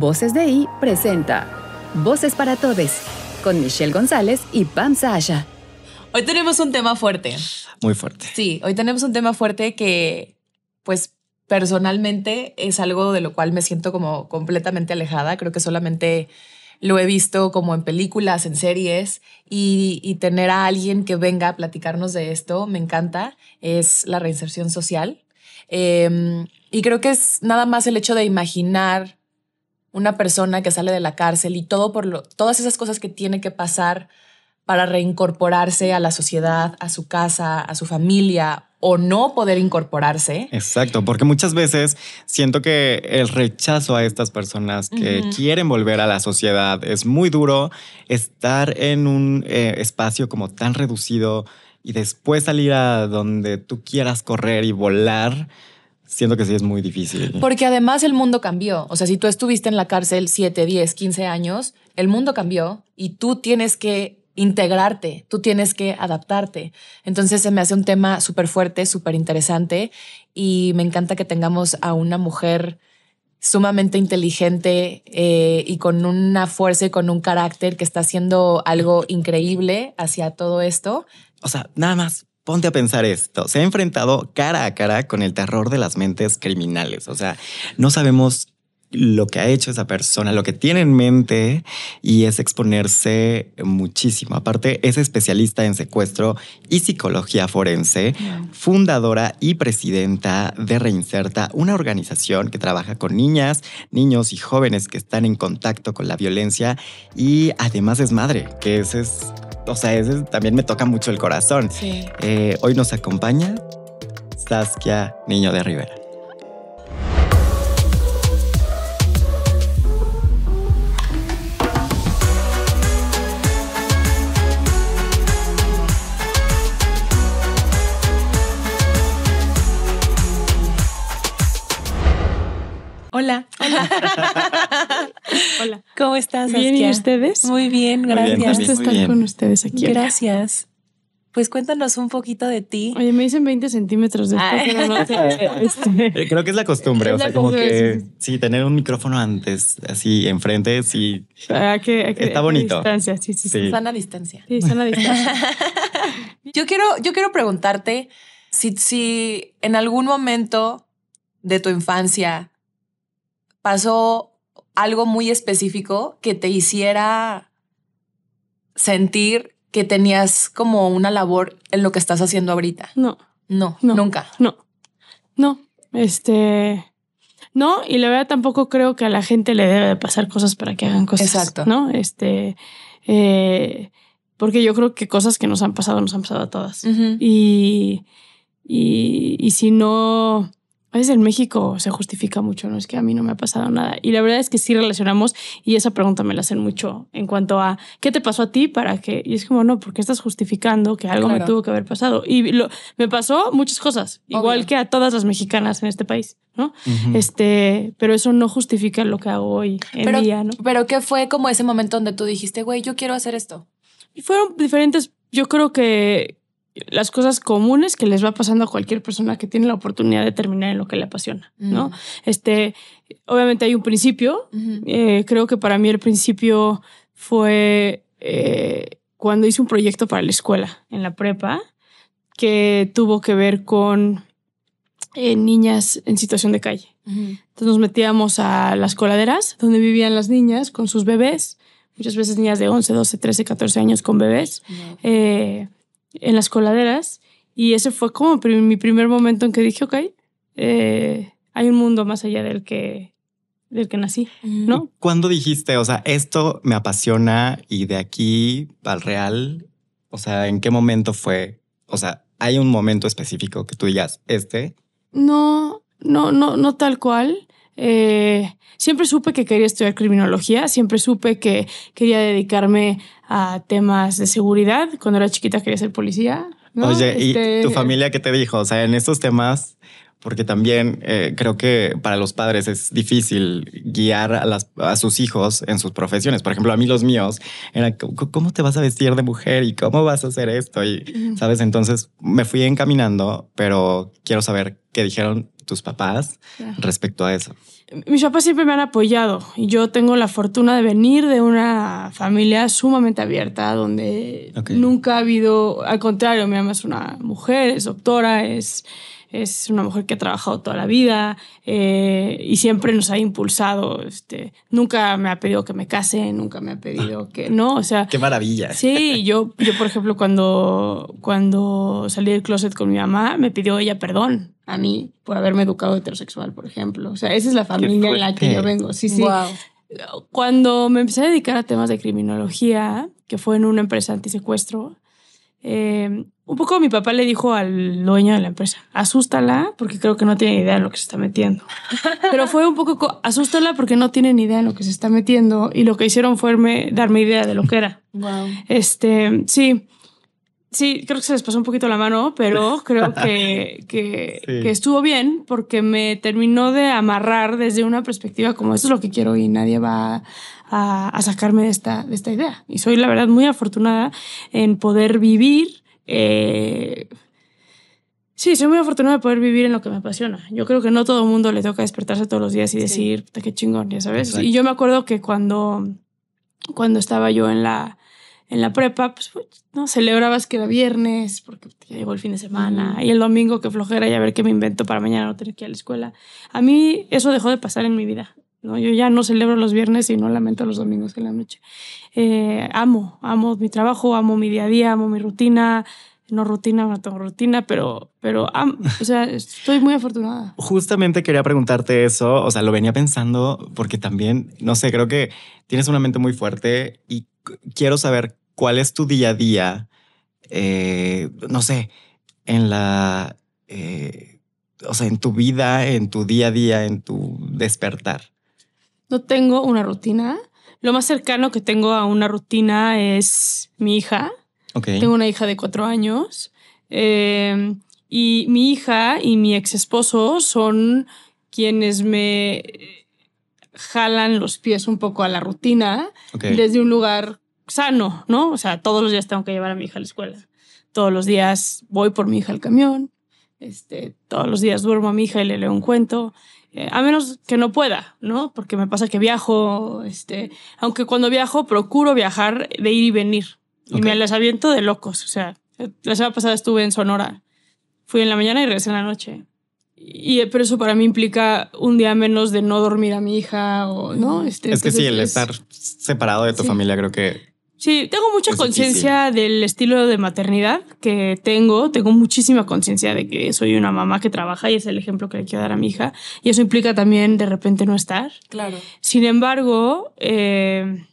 Voces de I presenta Voces para Todes con Michelle González y Pam Sasha. Hoy tenemos un tema fuerte. Muy fuerte. Sí, hoy tenemos un tema fuerte que, pues, personalmente es algo de lo cual me siento como completamente alejada. Creo que solamente lo he visto como en películas, en series, y, tener a alguien que venga a platicarnos de esto me encanta, es la reinserción social. Em, y creo que es nada más el hecho de imaginar una persona que sale de la cárcel y todo por lo, todas esas cosas que tiene que pasar para reincorporarse a la sociedad, a su casa, a su familia o no poder incorporarse. Exacto, porque muchas veces siento que el rechazo a estas personas que quieren volver a la sociedad es muy duro, estar en un eh, espacio como tan reducido y después salir a donde tú quieras correr y volar siento que sí es muy difícil. Porque además el mundo cambió. O sea, si tú estuviste en la cárcel 7, 10, 15 años, el mundo cambió y tú tienes que integrarte, tú tienes que adaptarte. Entonces se me hace un tema súper fuerte, súper interesante y me encanta que tengamos a una mujer sumamente inteligente eh, y con una fuerza y con un carácter que está haciendo algo increíble hacia todo esto. O sea, nada más ponte a pensar esto, se ha enfrentado cara a cara con el terror de las mentes criminales, o sea, no sabemos lo que ha hecho esa persona, lo que tiene en mente y es exponerse muchísimo. Aparte, es especialista en secuestro y psicología forense, fundadora y presidenta de Reinserta, una organización que trabaja con niñas, niños y jóvenes que están en contacto con la violencia y además es madre, que ese es o sea, ese también me toca mucho el corazón. Eh, hoy nos acompaña Saskia Niño de Rivera. Hola. Hola. ¿Cómo estás? Bien, ¿y ustedes? Muy bien, gracias. estar con ustedes aquí. Gracias. Pues cuéntanos un poquito de ti. Oye, me dicen 20 centímetros de ah. este, eh, Creo que es la costumbre. o sea, como que sí, tener un micrófono antes, así enfrente, sí. Ah, que, está bonito. Distancia, sí, sí, sí. a distancia. Sí, a distancia. yo, quiero, yo quiero preguntarte si, si en algún momento de tu infancia pasó algo muy específico que te hiciera sentir que tenías como una labor en lo que estás haciendo ahorita. No. No, nunca. No. No. Este. No, y la verdad tampoco creo que a la gente le debe pasar cosas para que hagan cosas. Exacto. ¿No? Este. Eh, porque yo creo que cosas que nos han pasado, nos han pasado a todas. y, y si no a veces en México se justifica mucho, no es que a mí no me ha pasado nada. Y la verdad es que sí relacionamos y esa pregunta me la hacen mucho en cuanto a qué te pasó a ti para que... Y es como, no, porque estás justificando que algo me tuvo que haber pasado. Y me pasó muchas cosas, igual que a todas las mexicanas en este país, ¿no? este, pero eso no justifica lo que hago hoy en día, ¿no? Pero ¿qué fue como ese momento donde tú dijiste, güey, yo quiero hacer esto? Y fueron diferentes, yo creo que las cosas comunes que les va pasando a cualquier persona que tiene la oportunidad de terminar en lo que le apasiona, ¿no? Mm. Este, obviamente hay un principio, eh, creo que para mí el principio fue eh, cuando hice un proyecto para la escuela, en la prepa, que tuvo que ver con eh, niñas en situación de calle. Entonces nos metíamos a las coladeras, donde vivían las niñas con sus bebés, muchas veces niñas de 11, 12, 13, 14 años con bebés en las coladeras y ese fue como mi primer momento en que dije, ok, eh, hay un mundo más allá del que, del que nací, ¿no? ¿Cuándo dijiste, o sea, esto me apasiona y de aquí al real, o sea, en qué momento fue, o sea, hay un momento específico que tú digas, este? No, no, no, no tal cual. Eh, siempre supe que quería estudiar criminología, siempre supe que quería dedicarme a temas de seguridad. Cuando era chiquita quería ser policía. Oye, ¿y este, tu familia qué te dijo? O sea, en estos temas, porque también eh, creo que para los padres es difícil guiar a, sus hijos en sus profesiones. Por ejemplo, a mí los míos era, ¿cómo te vas a vestir de mujer y cómo vas a hacer esto? Y, ¿sabes? Entonces me fui encaminando, pero quiero saber qué dijeron tus papás respecto a eso. Mis papás siempre me han apoyado y yo tengo la fortuna de venir de una familia sumamente abierta donde nunca ha habido, al contrario, mi mamá es una mujer, es doctora, es es una mujer que ha trabajado toda la vida eh, y siempre nos ha impulsado. Este, nunca me ha pedido que me case, nunca me ha pedido que no, o sea. Qué maravilla. Sí, yo, yo por ejemplo cuando cuando salí del closet con mi mamá me pidió ella perdón a mí por haberme educado heterosexual, por ejemplo. O sea, esa es la familia en la que yo vengo. Sí, sí. Cuando me empecé a dedicar a temas de criminología, que fue en una empresa antisecuestro, eh, un poco mi papá le dijo al dueño de la empresa, asústala porque creo que no tiene idea de lo que se está metiendo. Pero fue un poco, asústala porque no tiene ni idea de lo que se está metiendo y lo que hicieron fue darme idea de lo que era. Este, sí, sí, creo que se les pasó un poquito la mano, pero creo que, que, estuvo bien porque me terminó de amarrar desde una perspectiva como eso es lo que quiero y nadie va a, sacarme esta, de esta idea. Y soy la verdad muy afortunada en poder vivir eh, sí, soy muy afortunada de poder vivir en lo que me apasiona. Yo creo que no todo el mundo le toca despertarse todos los días y decir, qué chingón, ya sabes. Y yo me acuerdo que cuando, cuando estaba yo en la, en la prepa, pues, pues no celebrabas que era viernes, porque ya llegó el fin de semana, y el domingo que flojera y a ver qué me invento para mañana no tener que ir a la escuela. A mí eso dejó de pasar en mi vida. Yo ya no celebro los viernes y no lamento los domingos en la noche. Eh, amo, amo mi trabajo, amo mi día a día, amo mi rutina. No rutina, no tengo rutina, pero, o sea, estoy muy afortunada. Justamente quería preguntarte eso, o sea, lo venía pensando porque también, no sé, creo que tienes una mente muy fuerte y quiero saber cuál es tu día a día, eh, no sé, en la... Eh, o sea, en tu vida, en tu día a día, en tu despertar? No tengo una rutina. Lo más cercano que tengo a una rutina es mi hija. Tengo una hija de cuatro años. Em, y mi hija y mi ex esposo son quienes me jalan los pies un poco a la rutina desde un lugar sano, ¿no? O sea, todos los días tengo que llevar a mi hija a la escuela. Todos los días voy por mi hija al camión. Este, todos los días duermo a mi hija y le leo un cuento. Eh, a menos que no pueda, ¿no? Porque me pasa que viajo, este, aunque cuando viajo procuro viajar de ir y venir. Y me las aviento de locos. O sea, la semana pasada estuve en Sonora. Fui en la mañana y regresé en la noche. Y, pero eso para mí implica un día menos de no dormir a mi hija o no. Este, es que sí, el estar separado de tu familia creo que Sí, tengo mucha conciencia del estilo de maternidad que tengo. Tengo muchísima conciencia de que soy una mamá que trabaja y es el ejemplo que le quiero dar a mi hija. Y eso implica también de repente no estar. Claro. Sin embargo, eh,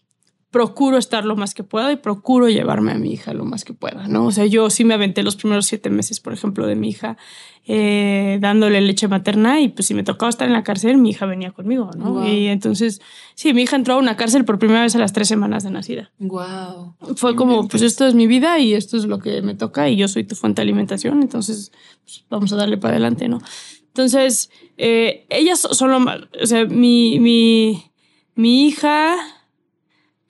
procuro estar lo más que pueda y procuro llevarme a mi hija lo más que pueda, ¿no? O sea, yo sí me aventé los primeros siete meses, por ejemplo, de mi hija eh, dándole leche materna y pues si me tocaba estar en la cárcel, mi hija venía conmigo, ¿no? Y entonces, sí, mi hija entró a una cárcel por primera vez a las tres semanas de nacida. Wow. Fue como, pues esto es mi vida y esto es lo que me toca y yo soy tu fuente de alimentación, entonces pues, vamos a darle para adelante, ¿no? Entonces, eh, ellas son lo más, o sea, mi, mi, mi hija,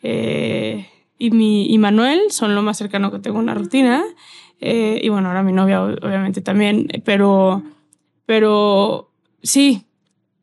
eh, y, mi, Manuel son lo más cercano que tengo a una rutina. Eh, y bueno, ahora mi novia obviamente también, pero, pero sí,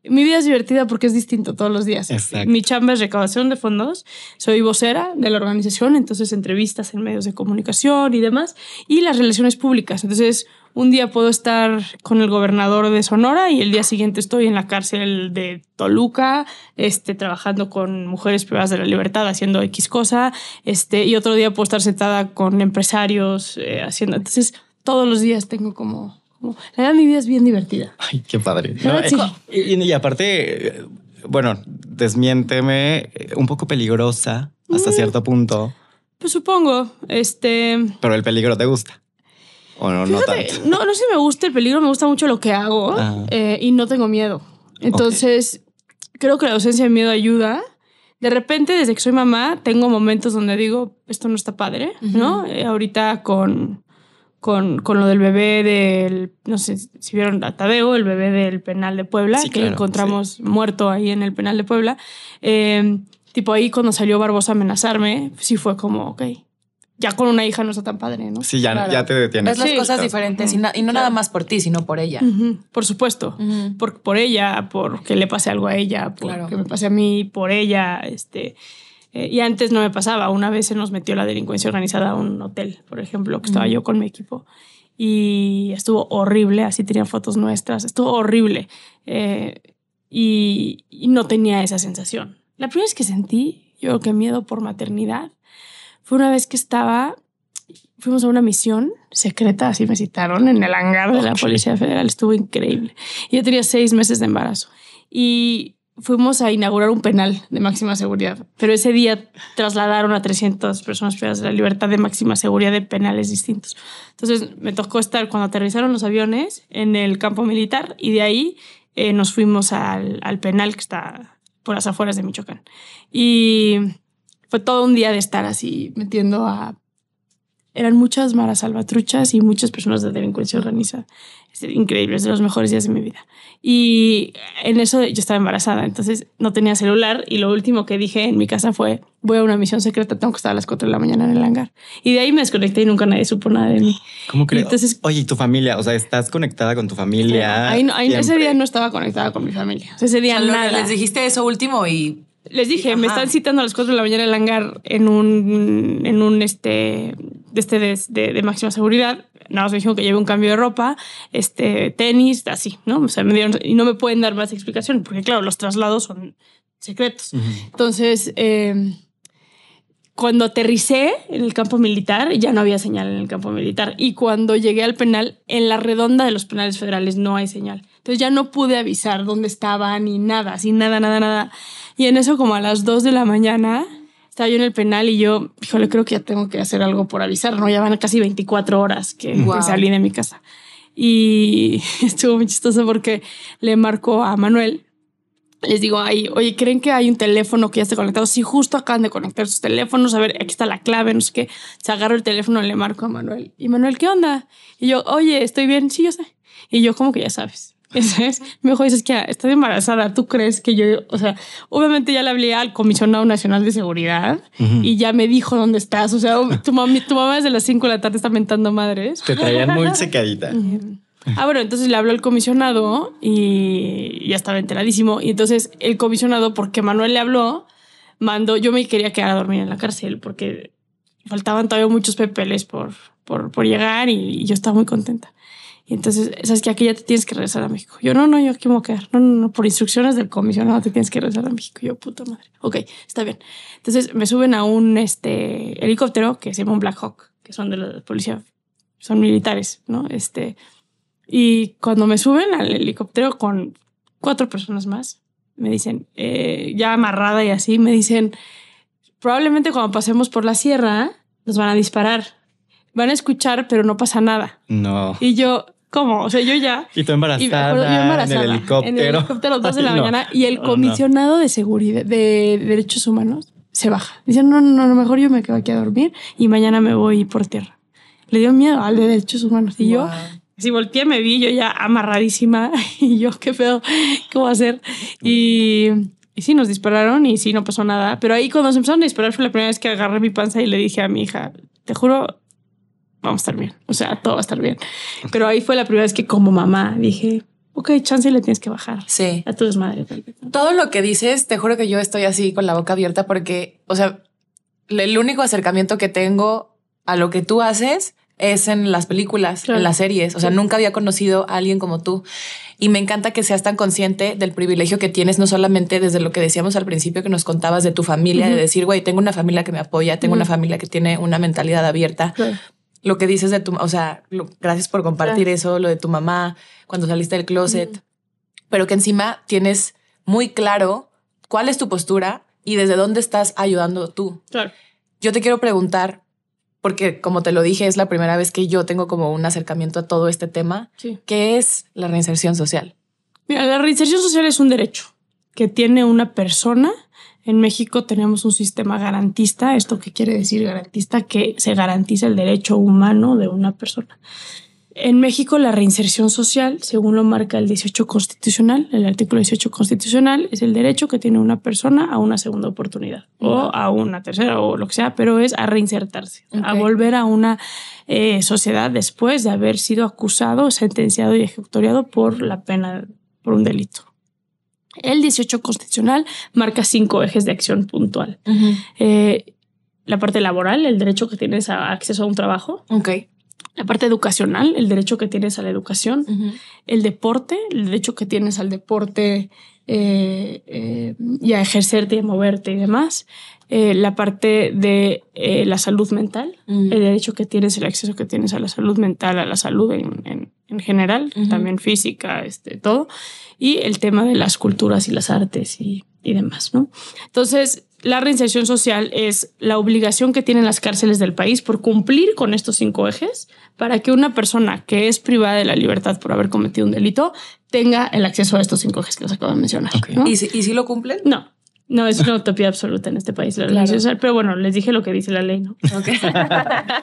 mi vida es divertida porque es distinto todos los días. Mi chamba es recaudación de fondos, soy vocera de la organización, entonces entrevistas en medios de comunicación y demás, y las relaciones públicas. Entonces, un día puedo estar con el gobernador de Sonora y el día siguiente estoy en la cárcel de Toluca, este, trabajando con mujeres privadas de la libertad, haciendo X cosa, este, y otro día puedo estar sentada con empresarios, eh, haciendo. Entonces, todos los días tengo como, como. La verdad, mi vida es bien divertida. Ay, qué padre. y, aparte, eh, bueno, desmiénteme, eh, un poco peligrosa hasta mm. cierto punto. Pues supongo, este... Pero el peligro te gusta no, sé me gusta el peligro, me gusta mucho lo que hago ah. eh, y no tengo miedo. Entonces, creo que la ausencia de miedo ayuda. De repente, desde que soy mamá, tengo momentos donde digo, esto no está padre, ¿no? Eh, ahorita con, con, lo del bebé del, no sé si vieron a Tadeo, el bebé del penal de Puebla, que encontramos muerto ahí en el penal de Puebla. Eh, tipo ahí cuando salió Barbosa a amenazarme, sí fue como, ok, ya con una hija no está tan padre, ¿no? Sí, ya, ya te detienes. Ves las cosas diferentes y, no nada más por ti, sino por ella. Por supuesto, por, ella, porque que le pase algo a ella, por que me pase a mí, por ella, este... Eh, y antes no me pasaba, una vez se nos metió la delincuencia organizada a un hotel, por ejemplo, que estaba yo con mi equipo. Y estuvo horrible, así tenían fotos nuestras, estuvo horrible. Eh, y, no tenía esa sensación. La primera vez que sentí, yo creo que miedo por maternidad, fue una vez que estaba, fuimos a una misión secreta, así me citaron, en el hangar de la Policía Federal, estuvo increíble. yo tenía seis meses de embarazo. Y fuimos a inaugurar un penal de máxima seguridad, pero ese día trasladaron a 300 personas privadas de la libertad de máxima seguridad de penales distintos. Entonces me tocó estar cuando aterrizaron los aviones en el campo militar y de ahí eh, nos fuimos al, al penal que está por las afueras de Michoacán. Y fue todo un día de estar así metiendo a... Eran muchas maras salvatruchas y muchas personas de delincuencia organizada. Es increíble, es de los mejores días de mi vida. Y en eso yo estaba embarazada, entonces no tenía celular y lo último que dije en mi casa fue, voy a una misión secreta, tengo que estar a las cuatro de la mañana en el hangar. Y de ahí me desconecté y nunca nadie supo nada de mí. ¿Cómo crees? Entonces, Oye, ¿y tu familia? O sea, ¿estás conectada con tu familia? Ahí no, ese día no estaba conectada con mi familia. ese día nada. Les dijiste eso último y les dije, me están citando a las 4 de la mañana el hangar en un, en un este, de, este de, máxima seguridad. Nada más me dijeron que lleve un cambio de ropa, este, tenis, así, ¿no? O sea, me dieron, y no me pueden dar más explicación, porque claro, los traslados son secretos. Entonces, eh, cuando aterricé en el campo militar, ya no había señal en el campo militar. Y cuando llegué al penal, en la redonda de los penales federales no hay señal. Entonces ya no pude avisar dónde estaba ni nada, sin nada, nada, nada. Y en eso, como a las 2 de la mañana, estaba yo en el penal y yo, híjole, creo que ya tengo que hacer algo por avisar, ¿no? Ya van casi 24 horas que, que salí de mi casa. Y estuvo muy chistoso porque le marcó a Manuel, les digo ahí, oye, ¿creen que hay un teléfono que ya esté conectado? Sí, justo acaban de conectar sus teléfonos, a ver, aquí está la clave, no sé qué. Se agarro el teléfono y le marco a Manuel. Y Manuel, ¿qué onda? Y yo, oye, estoy bien, sí, yo sé. Y yo, como que ya sabes? ¿Sabes? Me dijo, es que estás embarazada, ¿tú crees que yo, o sea, obviamente ya le hablé al comisionado nacional de seguridad y ya me dijo dónde estás, o sea, tu, mami, tu mamá desde las 5 de la tarde está mentando madres. Te traían muy secadita. Ah, bueno, entonces le habló el comisionado y ya estaba enteradísimo. Y entonces el comisionado, porque Manuel le habló, mandó, yo me quería quedar a dormir en la cárcel porque faltaban todavía muchos papeles por, por, por llegar y, yo estaba muy contenta. Y entonces, sabes que aquí ya te tienes que regresar a México. Yo, no, no, yo aquí me voy a quedar. No, no, no, por instrucciones del comisionado te tienes que regresar a México. Yo, puta madre. Ok, está bien. Entonces me suben a un este, helicóptero que se llama un Black Hawk, que son de la policía, son militares, ¿no? Este, y cuando me suben al helicóptero con cuatro personas más, me dicen, eh, ya amarrada y así, me dicen, probablemente cuando pasemos por la sierra nos van a disparar. Van a escuchar, pero no pasa nada. No. Y yo, ¿cómo? O sea, yo ya... Y tú embarazada, y embarazada en el helicóptero. En el helicóptero a las de la mañana y el oh, comisionado de seguridad, de derechos humanos, se baja. Dicen, no, no, a mejor yo me quedo aquí a dormir y mañana me voy por tierra. Le dio miedo al de derechos humanos. Y yo si volteé, me vi yo ya amarradísima y yo, qué pedo, ¿qué voy a hacer? Y, si sí, nos dispararon y sí, no pasó nada. Pero ahí cuando se empezaron a disparar fue la primera vez que agarré mi panza y le dije a mi hija, te juro, vamos a estar bien. O sea, todo va a estar bien. Pero ahí fue la primera vez que como mamá dije, ok, chance le tienes que bajar. Sí. A tu desmadre. Todo lo que dices, te juro que yo estoy así con la boca abierta porque, o sea, el único acercamiento que tengo a lo que tú haces es en las películas, en las series. O sea, nunca había conocido a alguien como tú. Y me encanta que seas tan consciente del privilegio que tienes, no solamente desde lo que decíamos al principio que nos contabas de tu familia, de decir, güey, tengo una familia que me apoya, tengo una familia que tiene una mentalidad abierta. Lo que dices de tu, o sea, gracias por compartir eso, lo de tu mamá, cuando saliste del closet, pero que encima tienes muy claro cuál es tu postura y desde dónde estás ayudando tú. Yo te quiero preguntar, porque como te lo dije, es la primera vez que yo tengo como un acercamiento a todo este tema, que es la reinserción social. la reinserción social es un derecho que tiene una persona. En México tenemos un sistema garantista, esto que quiere decir garantista, que se garantiza el derecho humano de una persona. En México la reinserción social, según lo marca el 18 constitucional, el artículo 18 constitucional, es el derecho que tiene una persona a una segunda oportunidad o a una tercera o lo que sea, pero es a reinsertarse, a volver a una eh, sociedad después de haber sido acusado, sentenciado y ejecutoriado por la pena, por un delito. El 18 constitucional marca cinco ejes de acción puntual. Eh, la parte laboral, el derecho que tienes a acceso a un trabajo. Okay la parte educacional, el derecho que tienes a la educación, el deporte, el derecho que tienes al deporte eh, eh, y a ejercerte y a moverte y demás, eh, la parte de la salud mental, el derecho que tienes, el acceso que tienes a la salud mental, a la salud en, general, también física, este, todo, y el tema de las culturas y las artes y, y demás, ¿no? Entonces, la reinserción social es la obligación que tienen las cárceles del país por cumplir con estos cinco ejes para que una persona que es privada de la libertad por haber cometido un delito tenga el acceso a estos cinco ejes que os acabo de mencionar. ¿Y, si, lo cumplen? No. No, es una utopía absoluta en este país. pero bueno, les dije lo que dice la ley, ¿no?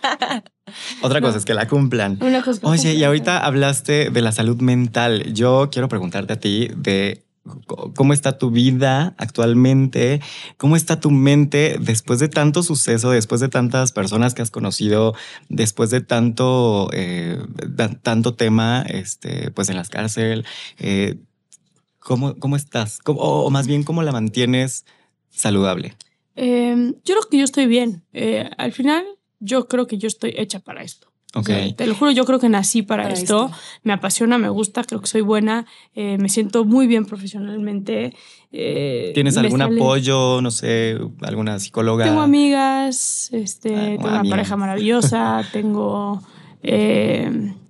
Otra cosa es que la cumplan. Oye, y ahorita hablaste de la salud mental. Yo quiero preguntarte a ti de cómo está tu vida actualmente, cómo está tu mente después de tanto suceso, después de tantas personas que has conocido, después de tanto, eh, tanto tema, este, pues en las cárceles? Eh, ¿cómo, estás? o más bien, ¿cómo la mantienes saludable? Em, yo creo que yo estoy bien. Eh, al final, yo creo que yo estoy hecha para esto te lo juro, yo creo que nací para, esto. Me apasiona, me gusta, creo que soy buena, eh, me siento muy bien profesionalmente. Eh, ¿Tienes algún apoyo, no sé, alguna psicóloga? Tengo amigas, este, ah, tengo una pareja maravillosa, eh, tengo,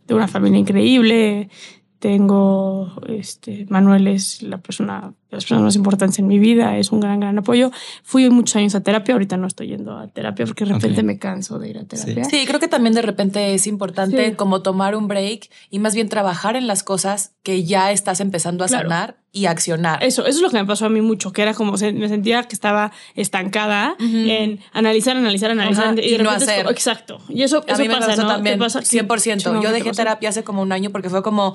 una familia increíble, tengo, este, Manuel es la persona las personas más importantes en mi vida, es un gran, gran apoyo. Fui muchos años a terapia, ahorita no estoy yendo a terapia porque de repente me canso de ir a terapia. Sí. creo que también de repente es importante como tomar un break y más bien trabajar en las cosas que ya estás empezando a sanar y accionar. Eso, eso es lo que me pasó a mí mucho, que era como me sentía que estaba estancada en analizar, analizar, analizar y, no hacer. exacto. Y eso, a eso mí me pasa, también, 100%. yo dejé terapia hace como un año porque fue como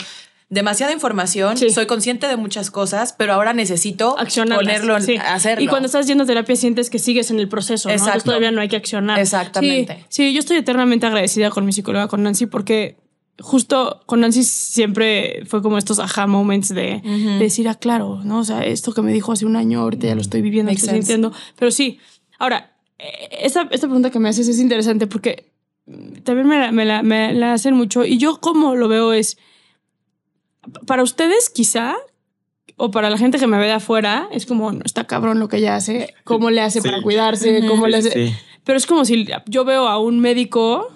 demasiada información, soy consciente de muchas cosas, pero ahora necesito ponerlo, hacerlo. Y cuando estás yendo terapia sientes que sigues en el proceso, Exacto. todavía no hay que accionar. Exactamente. Sí, yo estoy eternamente agradecida con mi psicóloga, con Nancy, porque justo con Nancy siempre fue como estos aha moments de, decir, ah, claro, ¿no? O sea, esto que me dijo hace un año, ahorita ya lo estoy viviendo, lo estoy sintiendo. Pero sí, ahora, e, e, esta, pregunta que me haces es interesante porque mm, también me la hacen mucho y yo como lo veo es para ustedes quizá, o para la gente que me ve de afuera, es como, no, está cabrón lo que ella hace, cómo le hace para cuidarse, cómo le hace... Pero es como si yo veo a un médico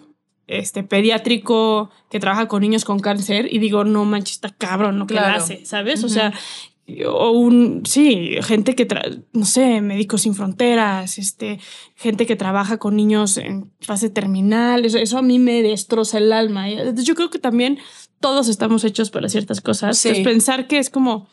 este, pediátrico que trabaja con niños con cáncer y digo, no manches, está cabrón lo que hace, ¿sabes? O sea, o un, sí, gente que, tra no sé, Médicos Sin Fronteras, este, gente que trabaja con niños en fase terminal, eso, a mí me destroza el alma. Eh, yo creo que también todos estamos hechos para ciertas cosas. es pensar que es como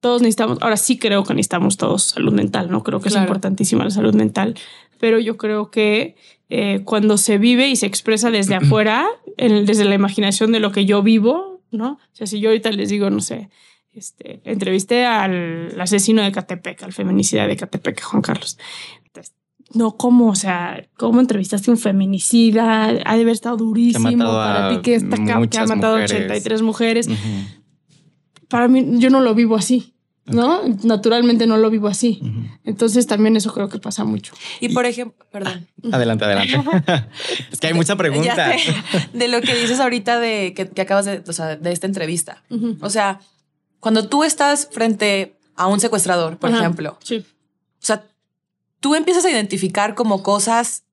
todos necesitamos, ahora sí creo que necesitamos todos salud mental, ¿no? Creo que es importantísima la salud mental, pero yo creo que eh, cuando se vive y se expresa desde afuera, desde la imaginación de lo que yo vivo, ¿no? O sea, si yo ahorita les digo, no sé, este, entrevisté al asesino de Catepec, al feminicida de Catepec, Juan Carlos. no, ¿cómo? O sea, ¿cómo entrevistaste a un feminicida? Ha de haber estado durísimo para ti que, está que ha matado 83 mujeres. Para mí, yo no lo vivo así. ¿no? Naturalmente no lo vivo así. Entonces también eso creo que pasa mucho. Y, por ejemplo, perdón. Ah, adelante, adelante. es que hay muchas preguntas de lo que dices ahorita de que, acabas de, o sea, de esta entrevista. O sea, cuando tú estás frente a un secuestrador, por ejemplo, o sea, tú empiezas a identificar como cosas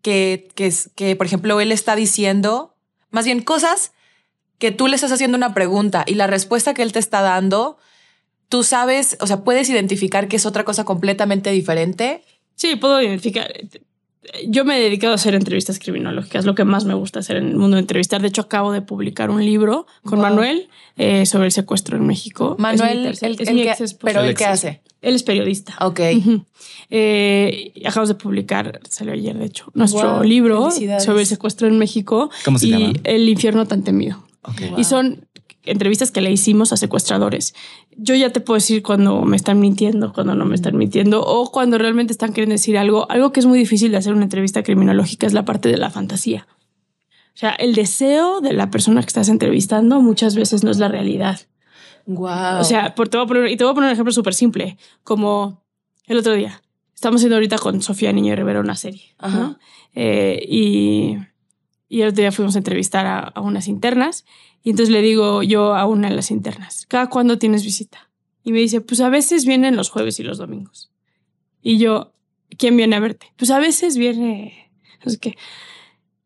que, que, que, por ejemplo, él está diciendo, más bien cosas que tú le estás haciendo una pregunta y la respuesta que él te está dando, tú sabes, o sea, puedes identificar que es otra cosa completamente diferente. Sí, puedo identificar yo me he dedicado a hacer entrevistas criminológicas, lo que más me gusta hacer en el mundo de entrevistar. De hecho, acabo de publicar un libro con Manuel eh, sobre el secuestro en México. Manuel, pero el que hace. Él es periodista. Ok. Eh, acabamos de publicar, salió ayer de hecho, nuestro libro sobre el secuestro en México y El infierno tan temido. Y son entrevistas que le hicimos a secuestradores. Yo ya te puedo decir cuando me están mintiendo, cuando no me están mintiendo o cuando realmente están queriendo decir algo. Algo que es muy difícil de hacer una entrevista criminológica es la parte de la fantasía. O sea, el deseo de la persona que estás entrevistando muchas veces no es la realidad. Wow. O sea, por, todo. poner, y te voy a poner un ejemplo súper simple, como el otro día. Estamos haciendo ahorita con Sofía Niño Rivera una serie. Ajá. Eh, y y el otro día fuimos a entrevistar a, unas internas y entonces le digo yo a una de las internas, ¿cada cuándo tienes visita? Y me dice, pues a veces vienen los jueves y los domingos. Y yo, ¿quién viene a verte? Pues a veces viene, no sé qué.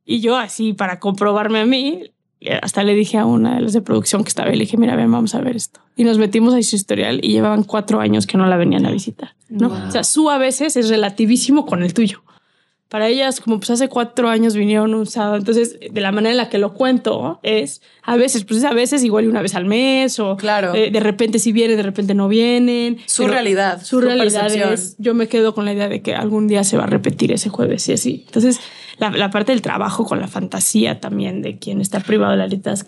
Y yo así, para comprobarme a mí, eh, hasta le dije a una de las de producción que estaba, y le dije, mira, ven, vamos a ver esto. Y nos metimos a su historial y llevaban cuatro años que no la venían a visitar, ¿no? O sea, su a veces es relativísimo con el tuyo para ellas, como pues hace cuatro años vinieron un sábado, entonces de la manera en la que lo cuento es a veces, pues a veces igual una vez al mes o claro. Eh, de repente si vienen, de repente no vienen. Su realidad. Su, realidad es, yo me quedo con la idea de que algún día se va a repetir ese jueves y así. Entonces la, parte del trabajo con la fantasía también de quien está privado de la letra es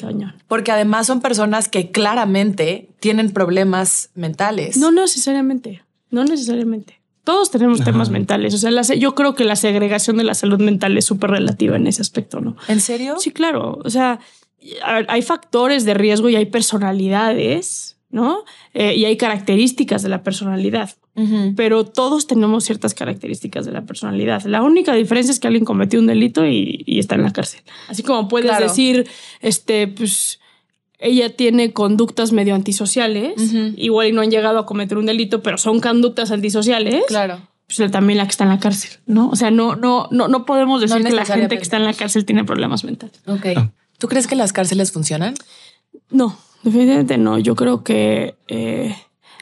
Porque además son personas que claramente tienen problemas mentales. No necesariamente, no necesariamente todos tenemos temas mentales. O sea, yo creo que la segregación de la salud mental es súper relativa en ese aspecto, ¿no? ¿En serio? Sí, claro. O sea, hay factores de riesgo y hay personalidades, ¿no? Eh, y hay características de la personalidad. Pero todos tenemos ciertas características de la personalidad. La única diferencia es que alguien cometió un delito y, está en la cárcel. Así como puedes decir, este, pues ella tiene conductas medio antisociales, igual y no han llegado a cometer un delito, pero son conductas antisociales. Claro. Pues también la que está en la cárcel, ¿no? O sea, no, no, no, no podemos decir que la gente que está en la cárcel tiene problemas mentales. Ok. Ah. ¿Tú crees que las cárceles funcionan? No, definitivamente no. Yo creo que, eh,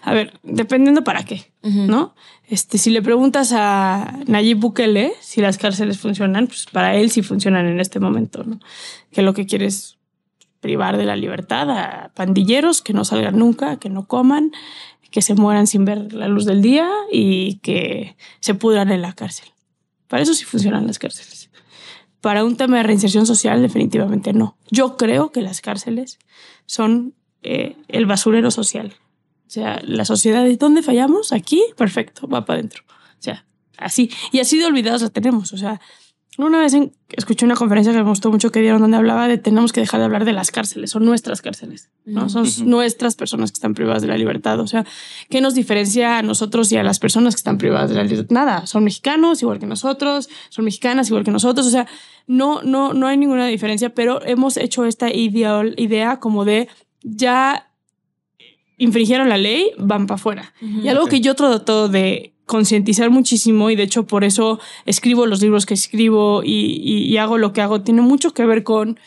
a ver, dependiendo para qué, ¿no? Este, si le preguntas a Nayib Bukele si las cárceles funcionan, pues para él sí funcionan en este momento, ¿no? Que lo que quieres privar de la libertad a pandilleros que no salgan nunca, que no coman, que se mueran sin ver la luz del día y que se pudran en la cárcel. Para eso sí funcionan las cárceles. Para un tema de reinserción social, definitivamente no. Yo creo que las cárceles son eh, el basurero social. O sea, la sociedad, ¿dónde fallamos? Aquí, perfecto, va para adentro. O sea, así. Y así de olvidados la tenemos. O sea, una vez escuché una conferencia que me gustó mucho que dieron donde hablaba de tenemos que dejar de hablar de las cárceles, son nuestras cárceles, ¿no? Son nuestras personas que están privadas de la libertad. O sea, ¿qué nos diferencia a nosotros y a las personas que están privadas de la libertad? Nada, son mexicanos igual que nosotros, son mexicanas igual que nosotros, o sea, no, no, no hay ninguna diferencia, pero hemos hecho esta ideal, idea como de ya infringieron la ley, van para afuera. Y algo que yo trato de concientizar muchísimo y de hecho por eso escribo los libros que escribo y, hago lo que hago, tiene mucho que ver con,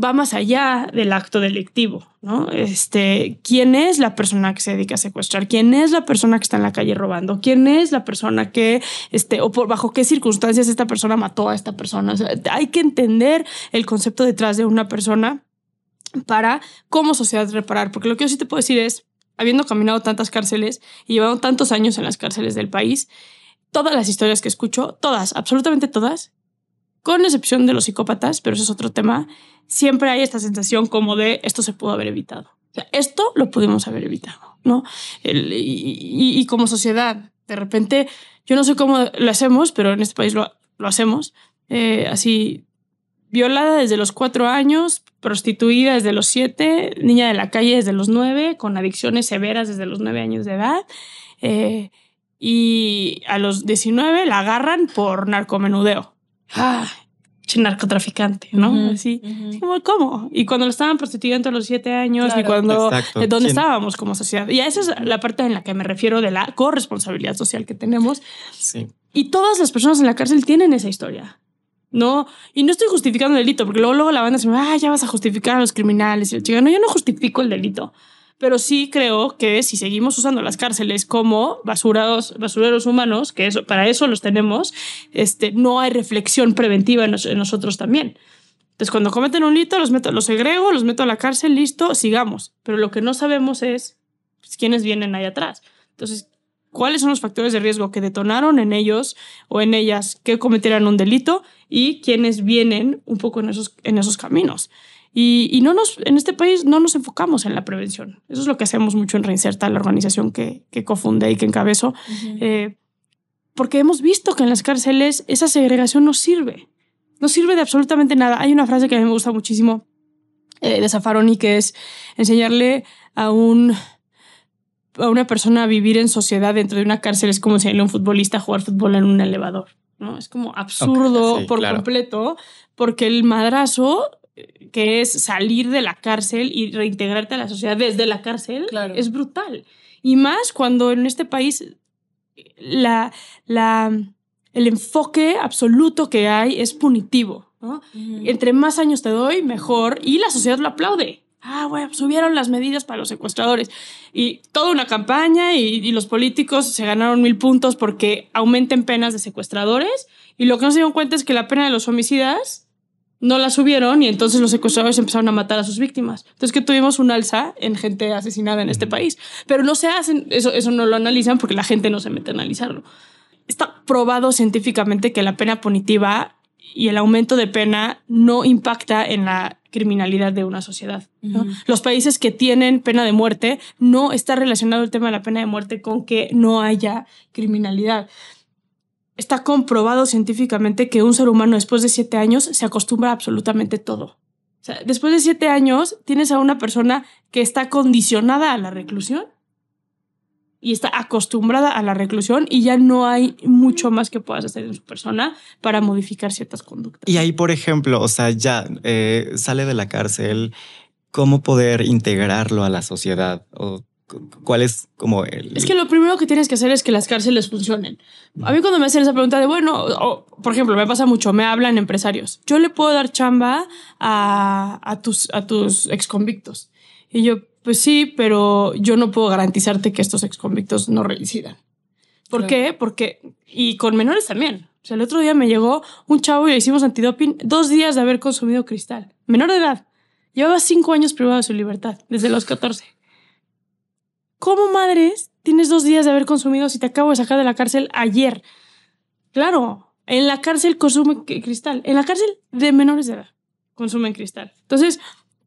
va más allá del acto delictivo, ¿no? Este, ¿quién es la persona que se dedica a secuestrar? ¿Quién es la persona que está en la calle robando? ¿Quién es la persona que, este, o por, bajo qué circunstancias esta persona mató a esta persona? hay que entender el concepto detrás de una persona para cómo sociedad reparar, porque lo que yo sí te puedo decir es, habiendo caminado tantas cárceles y llevado tantos años en las cárceles del país, todas las historias que escucho, todas, absolutamente todas, con excepción de los psicópatas, pero eso es otro tema, siempre hay esta sensación como de esto se pudo haber evitado. esto lo pudimos haber evitado, ¿no? y, como sociedad, de repente, yo no sé cómo lo hacemos, pero en este país lo, lo hacemos, eh, así violada desde los cuatro años, prostituida desde los siete, niña de la calle desde los nueve, con adicciones severas desde los nueve años de edad. Eh, y a los 19 la agarran por narcomenudeo. ¡Ah! narcotraficante, ¿no? Así, ¿cómo? Y cuando lo estaban prostituyendo a los siete años, y cuando, eh, ¿dónde estábamos como sociedad? Y esa es la parte en la que me refiero de la corresponsabilidad social que tenemos. Sí. Y todas las personas en la cárcel tienen esa historia. No, y no estoy justificando el delito, porque luego, luego la banda se va, ah, ya vas a justificar a los criminales. Y el yo no justifico el delito. Pero sí creo que si seguimos usando las cárceles como basurados, basureros humanos, que eso, para eso los tenemos, este, no hay reflexión preventiva en, nosotros también. Entonces, cuando cometen un delito, los, meto, los segrego, los meto a la cárcel, listo, sigamos. Pero lo que no sabemos es pues, quiénes vienen ahí atrás. Entonces, cuáles son los factores de riesgo que detonaron en ellos o en ellas que cometieran un delito y quiénes vienen un poco en esos, en esos caminos. Y, no nos, en este país no nos enfocamos en la prevención. Eso es lo que hacemos mucho en Reinserta, la organización que, que y que encabezo, eh, porque hemos visto que en las cárceles esa segregación no sirve. No sirve de absolutamente nada. Hay una frase que a mí me gusta muchísimo eh, de Safaroni que es enseñarle a un a una persona vivir en sociedad dentro de una cárcel es como si a un futbolista a jugar fútbol en un elevador. ¿no? Es como absurdo por completo, porque el madrazo, eh, que es salir de la cárcel y reintegrarte a la sociedad desde la cárcel, es brutal. Y más cuando en este país la, la, el enfoque absoluto que hay es punitivo. Entre más años te doy, mejor, y la sociedad lo aplaude. Ah, bueno, pues subieron las medidas para los secuestradores. Y toda una campaña y, los políticos se ganaron mil puntos porque aumenten penas de secuestradores. Y lo que no se dieron cuenta es que la pena de los homicidas no la subieron y entonces los secuestradores empezaron a matar a sus víctimas. Entonces que tuvimos un alza en gente asesinada en este país. Pero no se hacen, eso, eso no lo analizan porque la gente no se mete a analizarlo. Está probado científicamente que la pena punitiva y el aumento de pena no impacta en la criminalidad de una sociedad. Los países que tienen pena de muerte no está relacionado el tema de la pena de muerte con que no haya criminalidad. Está comprobado científicamente que un ser humano después de siete años se acostumbra a absolutamente todo. después de siete años tienes a una persona que está condicionada a la reclusión y está acostumbrada a la reclusión y ya no hay mucho más que puedas hacer en su persona para modificar ciertas conductas. Y ahí, por ejemplo, o sea, ya eh, sale de la cárcel, ¿cómo poder integrarlo a la sociedad? O cuál es como el... Es que lo primero que tienes que hacer es que las cárceles funcionen. A mí cuando me hacen esa pregunta de, bueno, por ejemplo, me pasa mucho, me hablan empresarios, yo le puedo dar chamba a, a tus, a tus exconvictos. Y yo, pues sí, pero yo no puedo garantizarte que estos ex convictos no reincidan. ¿Por qué? Porque, y con menores también. O sea, el otro día me llegó un chavo y le hicimos antidoping dos días de haber consumido cristal. Menor de edad. Llevaba cinco años privado de su libertad, desde los 14. ¿Cómo madres tienes dos días de haber consumido si te acabo de sacar de la cárcel ayer? Claro, en la cárcel consumen cristal. En la cárcel de menores de edad consumen cristal. Entonces,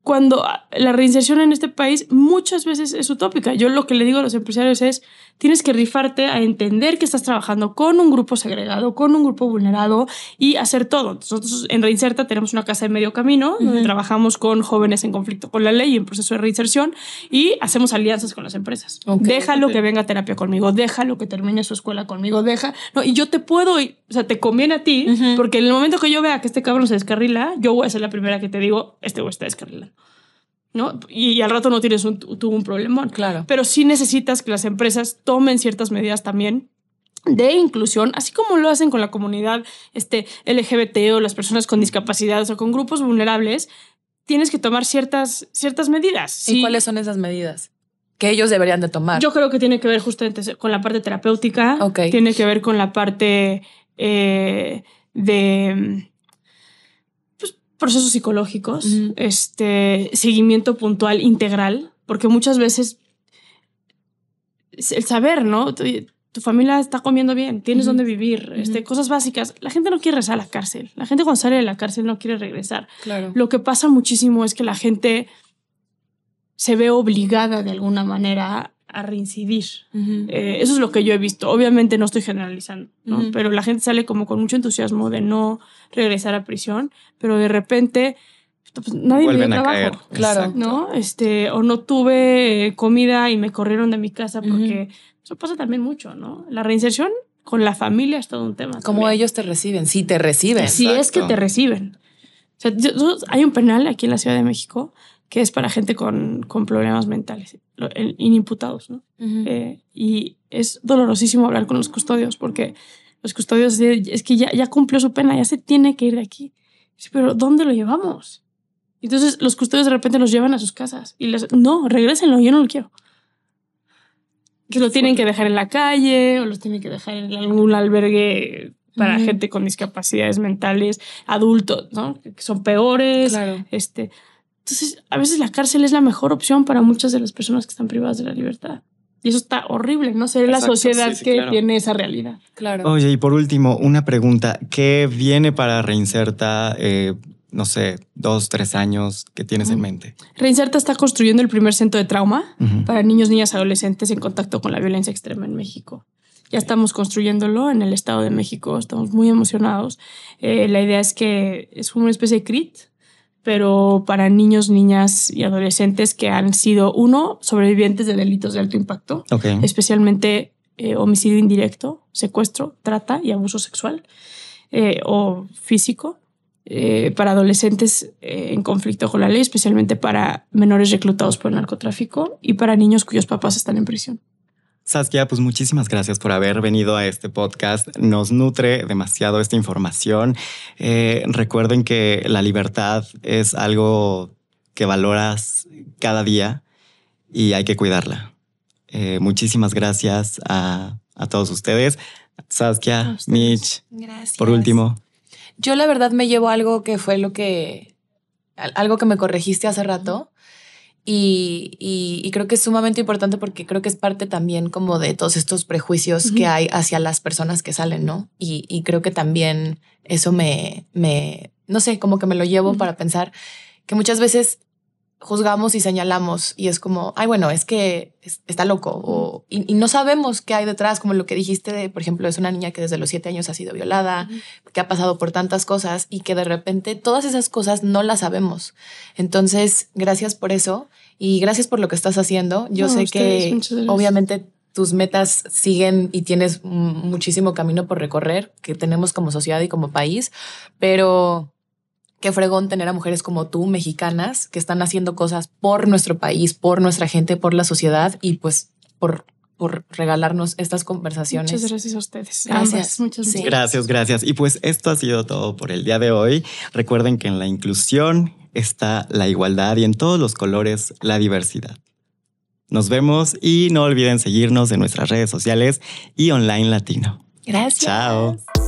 cuando ah, la reinserción en este país muchas veces es utópica. Yo lo que le digo a los empresarios es, tienes que rifarte a entender que estás trabajando con un grupo segregado, con un grupo vulnerado y hacer todo. Nosotros en Reinserta tenemos una casa de medio camino, donde trabajamos con jóvenes en conflicto con la ley y en proceso de reinserción y hacemos alianzas con las empresas. déjalo que venga a terapia conmigo, déjalo que termine su escuela conmigo, deja... No, y yo te puedo, o sea, te conviene a ti, porque en el momento que yo vea que este cabrón se descarrila, yo voy a ser la primera que te digo, este güey está descarrilando. ¿no? Y, al rato no tienes un, tú un problema. Claro. Pero sí necesitas que las empresas tomen ciertas medidas también de inclusión, así como lo hacen con la comunidad este, LGBT o las personas con discapacidades o con grupos vulnerables, tienes que tomar ciertas, ciertas medidas. ¿Y cuáles son esas medidas? que ellos deberían de tomar. Yo creo que tiene que ver justamente con la parte terapéutica, tiene que ver con la parte eh, de procesos psicológicos, este, seguimiento puntual integral, porque muchas veces el saber, ¿no? Tu, familia está comiendo bien, tienes dónde vivir, este, cosas básicas. La gente no quiere regresar a la cárcel. La gente cuando sale de la cárcel no quiere regresar. Claro. Lo que pasa muchísimo es que la gente se ve obligada de alguna manera a reincidir. Eh, eso es lo que yo he visto. Obviamente no estoy generalizando, ¿no? Pero la gente sale como con mucho entusiasmo de no regresar a prisión, pero de repente pues, nadie me Caer. Claro. ¿No? Este, o no tuve eh, comida y me corrieron de mi casa porque eso pasa también mucho, ¿no? La reinserción con la familia es todo un tema. Como ellos te reciben, si te reciben. Si es que te reciben. hay un penal aquí en la Ciudad de México que es para gente con, con problemas mentales, inimputados. ¿no? Eh, y es dolorosísimo hablar con los custodios porque los custodios es que ya, ya cumplió su pena, ya se tiene que ir de aquí. pero ¿dónde lo llevamos? Entonces los custodios de repente los llevan a sus casas y les, no, regrésenlo, yo no lo quiero. Que lo tienen que dejar en la calle o los tienen que dejar en algún albergue para gente con discapacidades mentales, adultos, ¿no? Que son peores. Este, entonces, a veces la cárcel es la mejor opción para muchas de las personas que están privadas de la libertad. Y eso está horrible, ¿no? Ser la sociedad que tiene esa realidad. Claro. Oye, y por último, una pregunta. ¿Qué viene para Reinserta, eh, no sé, dos, tres años? que tienes en mente? Reinserta está construyendo el primer centro de trauma para niños, niñas, adolescentes en contacto con la violencia extrema en México. Ya estamos construyéndolo en el Estado de México, estamos muy emocionados. Eh, la idea es que es una especie de CRIT, pero para niños, niñas y adolescentes que han sido, uno, sobrevivientes de delitos de alto impacto, especialmente eh, homicidio indirecto, secuestro, trata y abuso sexual eh, o físico. Eh, para adolescentes en conflicto con la ley, especialmente para menores reclutados por el narcotráfico y para niños cuyos papás están en prisión. Saskia, pues muchísimas gracias por haber venido a este podcast. Nos nutre demasiado esta información. Eh, recuerden que la libertad es algo que valoras cada día y hay que cuidarla. Eh, muchísimas gracias a, todos ustedes. Saskia, Mitch, por último. Yo la verdad me llevo algo que fue lo que, algo que me corregiste hace rato y, creo que es sumamente importante porque creo que es parte también como de todos estos prejuicios que hay hacia las personas que salen, ¿no? Y, creo que también eso me, me, no sé, como que me lo llevo para pensar que muchas veces juzgamos y señalamos y es como, ay, bueno, es que está loco o, y, no sabemos qué hay detrás, como lo que dijiste, por ejemplo, es una niña que desde los siete años ha sido violada, que ha pasado por tantas cosas y que de repente todas esas cosas no las sabemos. Entonces, gracias por eso y gracias por lo que estás haciendo. Yo sé que obviamente tus metas siguen y tienes muchísimo camino por recorrer que tenemos como sociedad y como país, pero qué fregón tener a mujeres como tú, mexicanas, que están haciendo cosas por nuestro país, por nuestra gente, por la sociedad y pues por por regalarnos estas conversaciones. Muchas gracias a ustedes. Gracias. Muchas gracias. Gracias, gracias. Y pues esto ha sido todo por el día de hoy. Recuerden que en la inclusión está la igualdad y en todos los colores la diversidad. Nos vemos y no olviden seguirnos en nuestras redes sociales y online latino. Gracias. Chao.